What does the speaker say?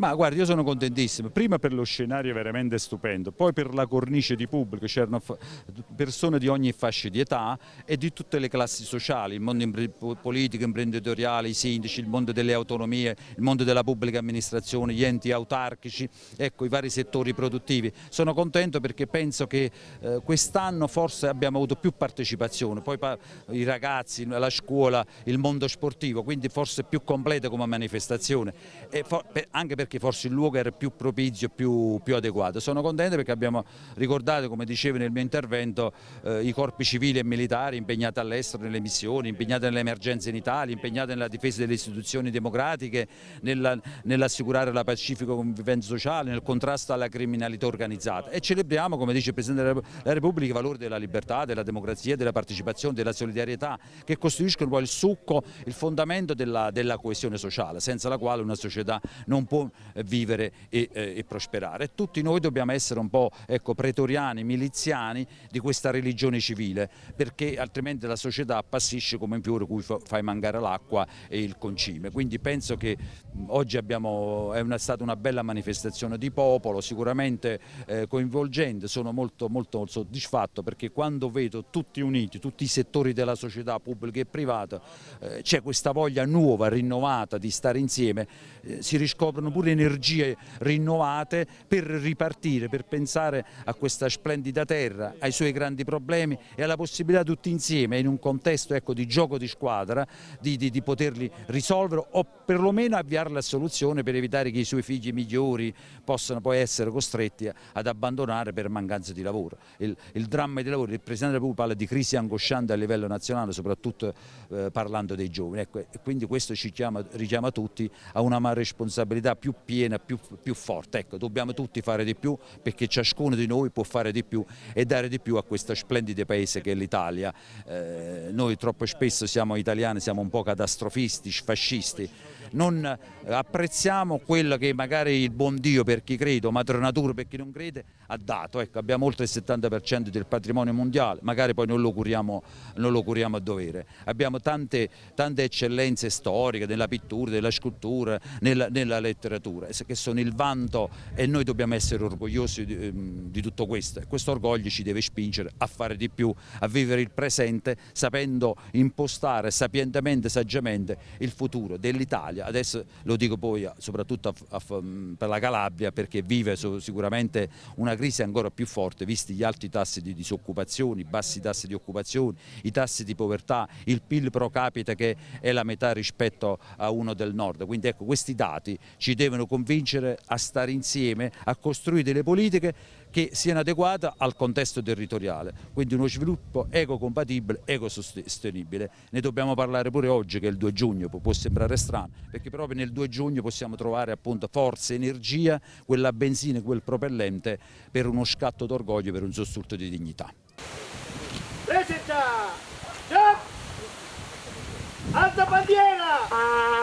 Ma guarda, io sono contentissimo, prima per lo scenario veramente stupendo, poi per la cornice di pubblico, c'erano persone di ogni fascia di età e di tutte le classi sociali, il mondo impre politico, imprenditoriale, i sindaci, il mondo delle autonomie, il mondo della pubblica amministrazione, gli enti autarchici, ecco, i vari settori produttivi. Sono contento perché penso che eh, quest'anno forse abbiamo avuto più partecipazione, poi pa i ragazzi, la scuola, il mondo sportivo, quindi forse più completa come manifestazione, anche perché perché forse il luogo era più propizio e più, più, adeguato. Sono contento perché abbiamo ricordato, come dicevo nel mio intervento, eh, i corpi civili e militari impegnati all'estero nelle missioni, impegnati nelle emergenze in Italia, impegnati nella difesa delle istituzioni democratiche, nell'assicurare la pacifica convivenza sociale, nel contrasto alla criminalità organizzata e celebriamo, come dice il Presidente della Repubblica, i valori della libertà, della democrazia, della partecipazione, della solidarietà che costituiscono poi il succo, il fondamento della, della coesione sociale, senza la quale una società non può vivere e, eh, e prosperare. Tutti noi dobbiamo essere un po' ecco, pretoriani, miliziani di questa religione civile perché altrimenti la società appassisce come un fiore cui fai mancare l'acqua e il concime. Quindi penso che oggi abbiamo, è una, stata una bella manifestazione di popolo, sicuramente eh, coinvolgente, sono molto, molto soddisfatto perché quando vedo tutti uniti, tutti i settori della società pubblica e privata, eh, c'è questa voglia nuova, rinnovata di stare insieme, eh, si riscoprono pure pure energie rinnovate per ripartire, per pensare a questa splendida terra, ai suoi grandi problemi e alla possibilità tutti insieme in un contesto ecco, di gioco di squadra di, di, di poterli risolvere o perlomeno avviare la soluzione per evitare che i suoi figli migliori possano poi essere costretti ad abbandonare per mancanza di lavoro. Il, il dramma del lavoro, il Presidente della Repubblica parla di crisi angosciante a livello nazionale, soprattutto eh, parlando dei giovani. Ecco, quindi questo ci chiama, richiama tutti a una responsabilità più più piena, più, più forte. Ecco, dobbiamo tutti fare di più perché ciascuno di noi può fare di più e dare di più a questo splendido paese che è l'Italia. Eh, noi troppo spesso siamo italiani, siamo un po' catastrofisti, fascisti, non apprezziamo quello che magari il buon Dio per chi crede o Madronatura per chi non crede ha dato. Ecco, abbiamo oltre il 70% del patrimonio mondiale, magari poi non lo curiamo, non lo curiamo a dovere. Abbiamo tante, tante eccellenze storiche nella pittura, nella scultura, nella, nella letteratura legislatura, che sono il vanto e noi dobbiamo essere orgogliosi di, ehm, di tutto questo questo orgoglio ci deve spingere a fare di più, a vivere il presente sapendo impostare sapientemente, saggiamente il futuro dell'Italia. Adesso lo dico poi soprattutto a, a, per la Calabria perché vive so, sicuramente una crisi ancora più forte visti gli alti tassi di disoccupazione, i bassi tassi di occupazione, i tassi di povertà, il PIL pro capite che è la metà rispetto a uno del nord. Quindi ecco questi dati ci devono devono convincere a stare insieme, a costruire delle politiche che siano adeguate al contesto territoriale, quindi uno sviluppo ecocompatibile, ecosostenibile. Ne dobbiamo parlare pure oggi che è il 2 giugno, può sembrare strano, perché proprio nel 2 giugno possiamo trovare appunto forza, energia, quella benzina, quel propellente per uno scatto d'orgoglio, per un sussulto di dignità. Presenta! Alta bandiera!